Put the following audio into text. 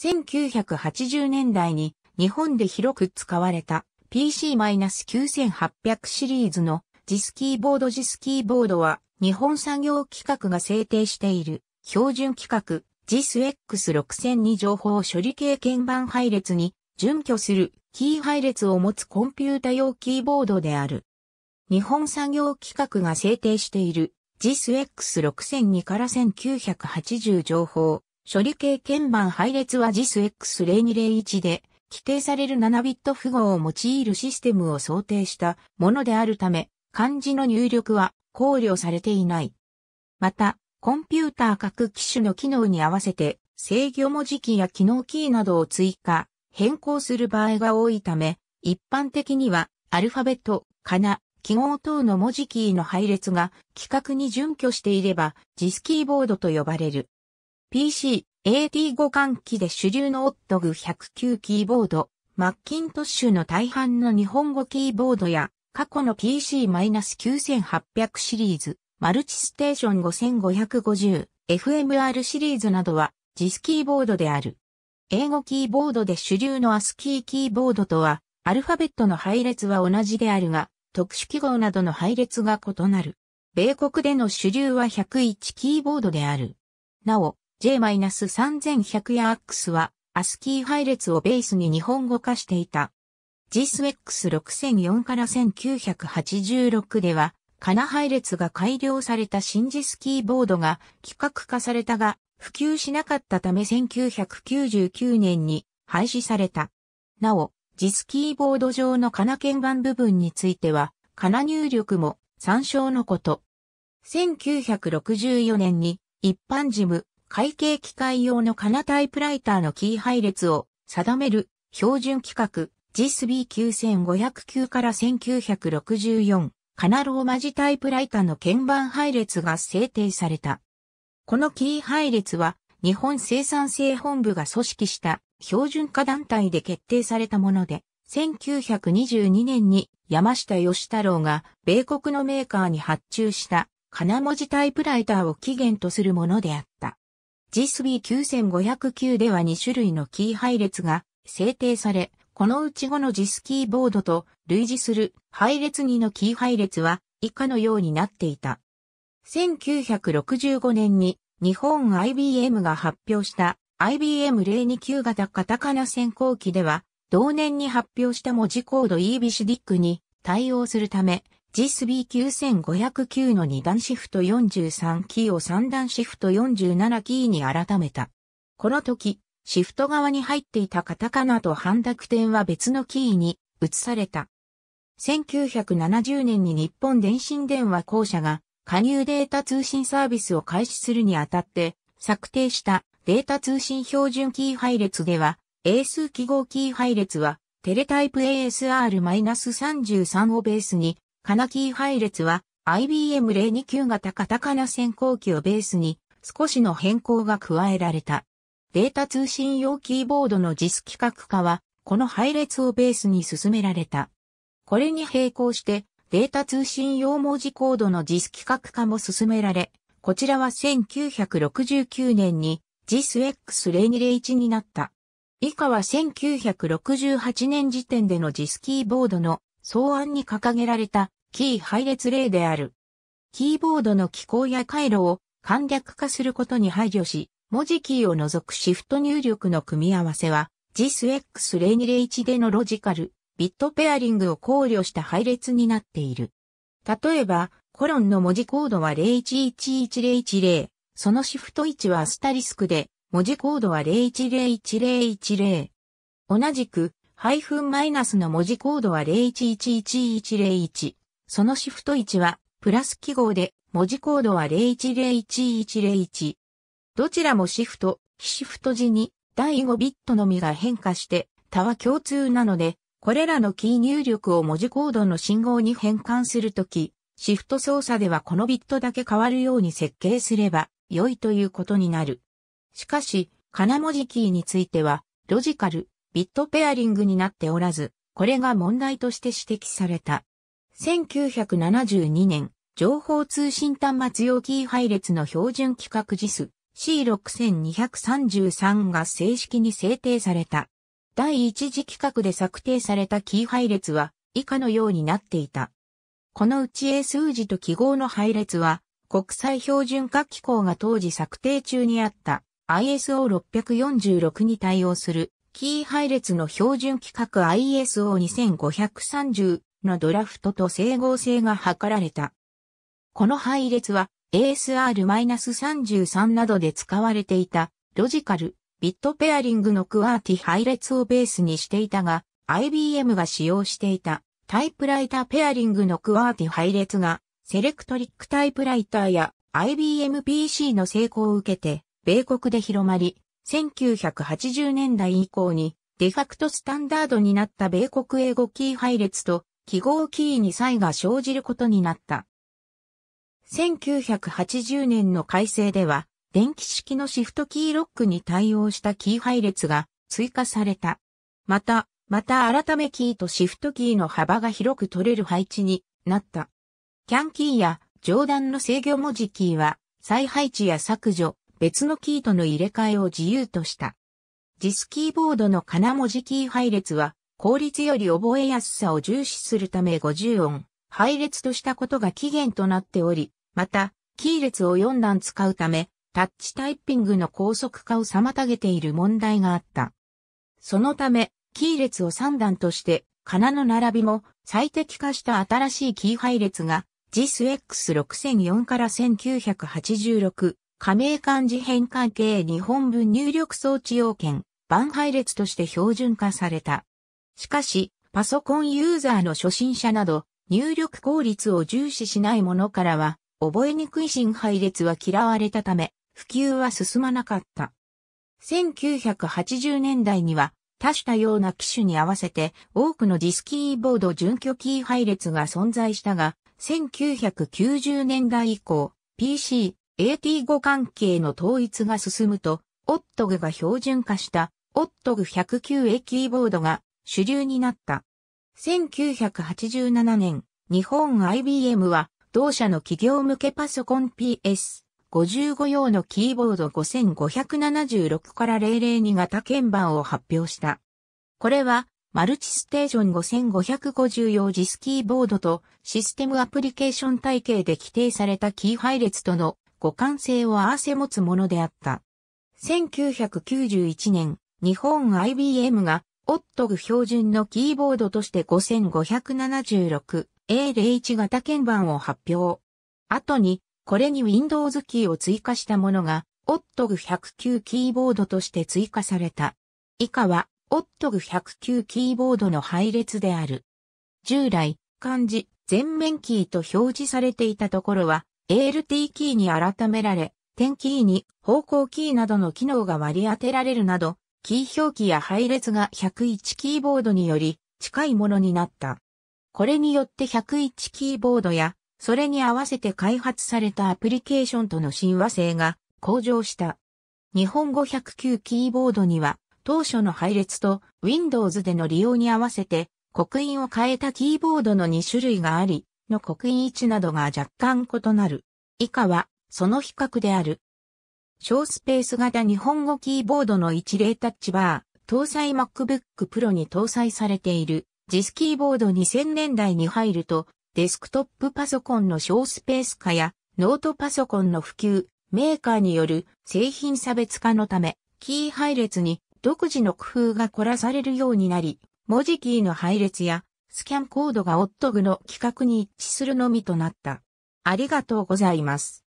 1980年代に日本で広く使われた PC-9800 シリーズのジスキーボードジスキーボードは日本産業規格が制定している標準規格 JISX6000 に情報処理系鍵盤配列に準拠するキー配列を持つコンピュータ用キーボードである。日本産業規格が制定している JISX6002 から1980情報処理系鍵盤配列は JISX0201 で、規定される7ビット符号を用いるシステムを想定したものであるため、漢字の入力は考慮されていない。また、コンピューター各機種の機能に合わせて、制御文字キーや機能キーなどを追加、変更する場合が多いため、一般的には、アルファベット、かな、記号等の文字キーの配列が規格に準拠していれば、ジスキーボードと呼ばれる。PC、AT5 換機で主流のオットグ109キーボード、マッキントッシュの大半の日本語キーボードや、過去の PC-9800 シリーズ、マルチステーション5550、FMR シリーズなどは、ジスキーボードである。英語キーボードで主流の ASCII キーボードとは、アルファベットの配列は同じであるが、特殊記号などの配列が異なる。米国での主流は101キーボードである。なお、J-3100 やク x は、アスキー配列をベースに日本語化していた。j i s x 6 0 0 4から1986では、カナ配列が改良された新ジスキーボードが規格化されたが、普及しなかったため1999年に廃止された。なお、ジスキーボード上のカナ鍵盤部分については、カナ入力も参照のこと。1964年に一般事務会計機械用のカナタイプライターのキー配列を定める標準規格 GISB9509 から1964カナローマ字タイプライターの鍵盤配列が制定された。このキー配列は日本生産性本部が組織した標準化団体で決定されたもので、1922年に山下義太郎が米国のメーカーに発注した金文字タイプライターを起源とするものであった。JISB9509 では2種類のキー配列が制定され、このうち5の JIS キーボードと類似する配列2のキー配列は以下のようになっていた。1965年に日本 IBM が発表した IBM029 型カタカナ先行機では同年に発表した文字コード EBCDIC に対応するため GSB9509 の2段シフト43キーを3段シフト47キーに改めた。この時、シフト側に入っていたカタカナと半濁点は別のキーに移された。1970年に日本電信電話公社が加入データ通信サービスを開始するにあたって策定したデータ通信標準キー配列では、英数記号キー配列はテレタイプ ASR-33 をベースにカナキー配列は IBM029 型カタカナ先行機をベースに少しの変更が加えられた。データ通信用キーボードの JIS 規格化は、この配列をベースに進められた。これに並行して、データ通信用文字コードの JIS 規格化も進められ、こちらは1969年に JISX0201 になった。以下は1968年時点での JIS キーボードの草案に掲げられたキー配列例である。キーボードの機構や回路を簡略化することに配慮し、文字キーを除くシフト入力の組み合わせは、JISX0201 でのロジカル、ビットペアリングを考慮した配列になっている。例えば、コロンの文字コードは01111010、そのシフト位置はアスタリスクで、文字コードは0 1 0 1 0 1 0同じく、ハイフンマイナスの文字コードは0 1 1 1 1 0 1そのシフト位置は、プラス記号で、文字コードは0 1 0 1 1 0 1どちらもシフト、非シフト時に、第5ビットのみが変化して、他は共通なので、これらのキー入力を文字コードの信号に変換するとき、シフト操作ではこのビットだけ変わるように設計すれば良いということになる。しかし、金文字キーについては、ロジカル、ビットペアリングになっておらず、これが問題として指摘された。1972年、情報通信端末用キー配列の標準規格時数 C6233 が正式に制定された。第一次規格で策定されたキー配列は以下のようになっていた。このうち英数字と記号の配列は国際標準化機構が当時策定中にあった ISO646 に対応するキー配列の標準規格 ISO2530 のドラフトと整合性が図られた。この配列は ASR-33 などで使われていたロジカルビットペアリングのクワーティ配列をベースにしていたが IBM が使用していたタイプライターペアリングのクワーティ配列がセレクトリックタイプライターや IBM PC の成功を受けて米国で広まり1980年代以降にデファクトスタンダードになった米国英語キー配列と記号キーに差異が生じることになった。1980年の改正では、電気式のシフトキーロックに対応したキー配列が追加された。また、また改めキーとシフトキーの幅が広く取れる配置になった。キャンキーや上段の制御文字キーは再配置や削除、別のキーとの入れ替えを自由とした。ジスキーボードの金文字キー配列は効率より覚えやすさを重視するため50音、配列としたことが起源となっており、また、キー列を4段使うため、タッチタイピングの高速化を妨げている問題があった。そのため、キー列を3段として、仮名の並びも最適化した新しいキー配列が、JISX6004 から1986、加盟漢字変換系日本文入力装置要件、番配列として標準化された。しかし、パソコンユーザーの初心者など、入力効率を重視しない者からは、覚えにくい新配列は嫌われたため、普及は進まなかった。1980年代には、多種多様な機種に合わせて多くのディスキーボード準拠キー配列が存在したが、1990年代以降、PC、AT5 関係の統一が進むと、オットグが標準化したオットグ 109A キーボードが主流になった。1987年、日本 IBM は同社の企業向けパソコン PS55 用のキーボード5576から002型鍵盤を発表した。これはマルチステーション5550用ジスキーボードとシステムアプリケーション体系で規定されたキー配列との互換性を合わせ持つものであった。1991年、日本 IBM がオットグ標準のキーボードとして 5576A01 型鍵盤を発表。後に、これに Windows キーを追加したものが、オットグ109キーボードとして追加された。以下は、オットグ109キーボードの配列である。従来、漢字、全面キーと表示されていたところは、ALT キーに改められ、点キーに方向キーなどの機能が割り当てられるなど、キー表記や配列が101キーボードにより近いものになった。これによって101キーボードや、それに合わせて開発されたアプリケーションとの親和性が向上した。日本語109キーボードには、当初の配列と Windows での利用に合わせて、刻印を変えたキーボードの2種類があり、の刻印位置などが若干異なる。以下は、その比較である。小スペース型日本語キーボードの一例タッチバー、搭載 MacBook Pro に搭載されている、JIS キーボード2000年代に入ると、デスクトップパソコンの小スペース化や、ノートパソコンの普及、メーカーによる製品差別化のため、キー配列に独自の工夫が凝らされるようになり、文字キーの配列やスキャンコードがオットグの規格に一致するのみとなった。ありがとうございます。